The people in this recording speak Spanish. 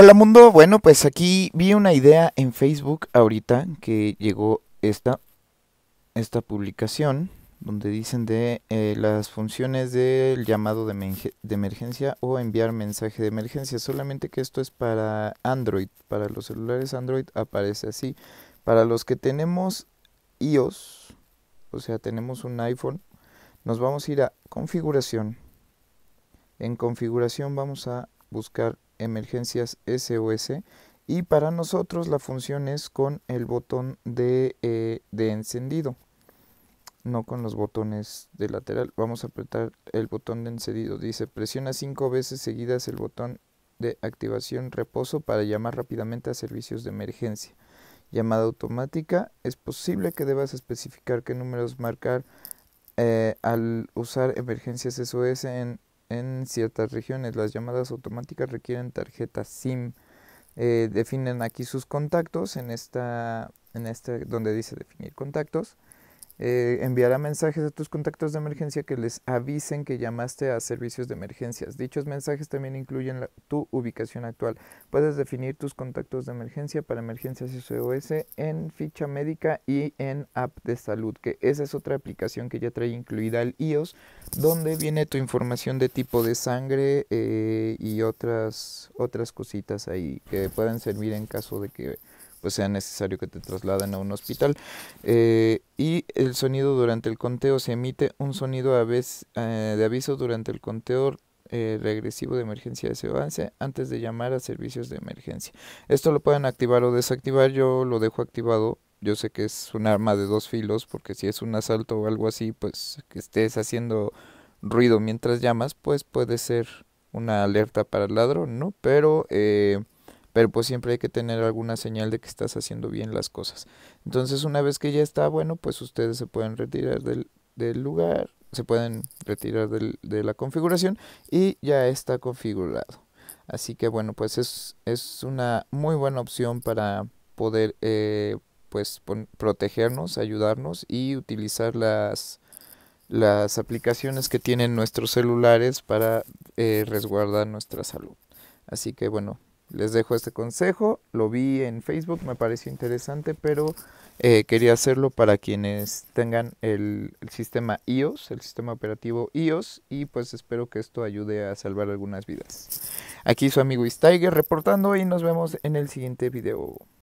Hola mundo, bueno pues aquí vi una idea en Facebook ahorita que llegó esta, esta publicación donde dicen de eh, las funciones del llamado de, emergencia o enviar mensaje de emergencia, solamente que esto es para Android, para los celulares Android aparece así, para los que tenemos iOS, o sea tenemos un iPhone, nos vamos a ir a configuración, en configuración vamos a buscar emergencias SOS y para nosotros la función es con el botón eh, de, encendido no con los botones de lateral vamos a apretar el botón de encendido dice presiona cinco veces seguidas el botón de activación reposo para llamar rápidamente a servicios de emergencia llamada automática es posible que debas especificar qué números marcar eh, al usar emergencias SOS en en ciertas regiones. Las llamadas automáticas requieren tarjeta SIM. Eh, definen aquí sus contactos en esta, en este donde dice definir contactos eh, enviará mensajes a tus contactos de emergencia que les avisen que llamaste a servicios de emergencias. Dichos mensajes también incluyen tu ubicación actual. Puedes definir tus contactos de emergencia para emergencias SOS en ficha médica y en app de salud, que esa es otra aplicación que ya trae incluida el iOS, donde viene tu información de tipo de sangre eh, y otras, otras cositas ahí que puedan servir en caso de que pues sea necesario que te trasladen a un hospital. Eh, y el sonido durante el conteo, se emite un sonido a vez, eh, de aviso durante el conteo eh, regresivo de emergencia de avance antes de llamar a servicios de emergencia. Esto lo pueden activar o desactivar, yo lo dejo activado. Yo sé que es un arma de dos filos, porque si es un asalto o algo así, pues que estés haciendo ruido mientras llamas, pues puede ser una alerta para el ladrón, ¿no? Pero eh, pero pues siempre hay que tener alguna señal de que estás haciendo bien las cosas. Entonces una vez que ya está bueno, pues ustedes se pueden retirar del, lugar, se pueden retirar de la configuración y ya está configurado. Así que bueno, pues es, una muy buena opción para poder eh, pues protegernos, ayudarnos y utilizar las, las aplicaciones que tienen nuestros celulares para eh, resguardar nuestra salud. Así que bueno, les dejo este consejo. Lo vi en Facebook, me pareció interesante, pero eh, quería hacerlo para quienes tengan el, sistema iOS, el sistema operativo iOS, y pues espero que esto ayude a salvar algunas vidas. Aquí su amigo Istiger reportando y nos vemos en el siguiente video.